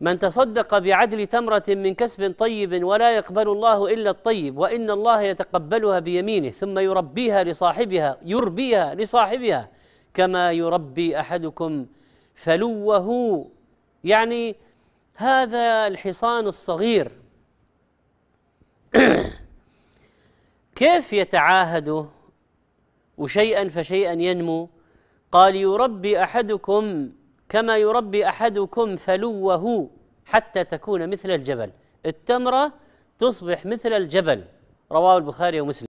من تصدق بعدل تمرة من كسب طيب ولا يقبل الله إلا الطيب وإن الله يتقبلها بيمينه ثم يربيها لصاحبها يربيها لصاحبها كما يربي أحدكم فلوه يعني هذا الحصان الصغير كيف يتعاهد وشيئا فشيئا ينمو قال يربي أحدكم كما يربي احدكم فلوه حتى تكون مثل الجبل التمره تصبح مثل الجبل رواه البخاري ومسلم